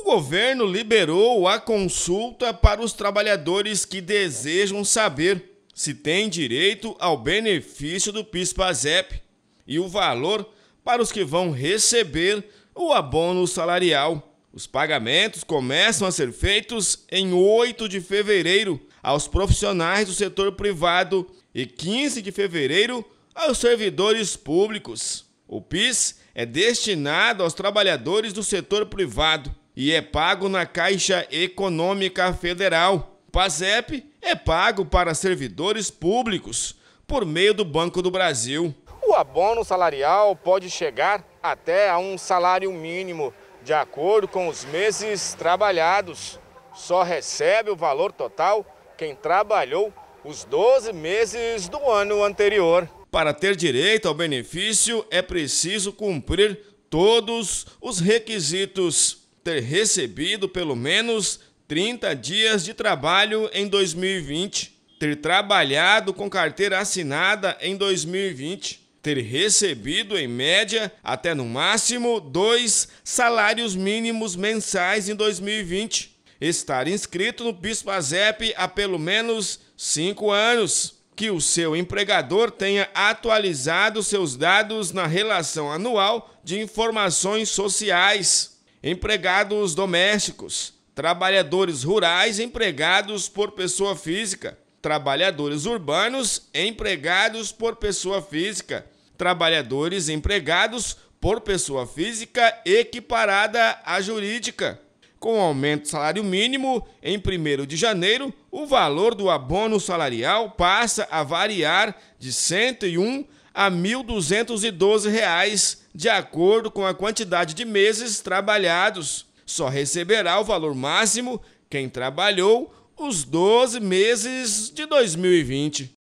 O governo liberou a consulta para os trabalhadores que desejam saber se têm direito ao benefício do PIS/PASEP e o valor para os que vão receber o abono salarial. Os pagamentos começam a ser feitos em 8 de fevereiro aos profissionais do setor privado e 15 de fevereiro aos servidores públicos. O PIS é destinado aos trabalhadores do setor privado e é pago na Caixa Econômica Federal. PASEP é pago para servidores públicos por meio do Banco do Brasil. O abono salarial pode chegar até a um salário mínimo, de acordo com os meses trabalhados. Só recebe o valor total quem trabalhou os 12 meses do ano anterior. Para ter direito ao benefício, é preciso cumprir todos os requisitos ter recebido pelo menos 30 dias de trabalho em 2020, ter trabalhado com carteira assinada em 2020, ter recebido em média até no máximo dois salários mínimos mensais em 2020, estar inscrito no PISPAZEP há pelo menos 5 anos, que o seu empregador tenha atualizado seus dados na relação anual de informações sociais empregados domésticos, trabalhadores rurais empregados por pessoa física, trabalhadores urbanos empregados por pessoa física, trabalhadores empregados por pessoa física equiparada à jurídica. Com o aumento do salário mínimo em 1 de janeiro, o valor do abono salarial passa a variar de 101 a R$ 1.212, de acordo com a quantidade de meses trabalhados. Só receberá o valor máximo quem trabalhou os 12 meses de 2020.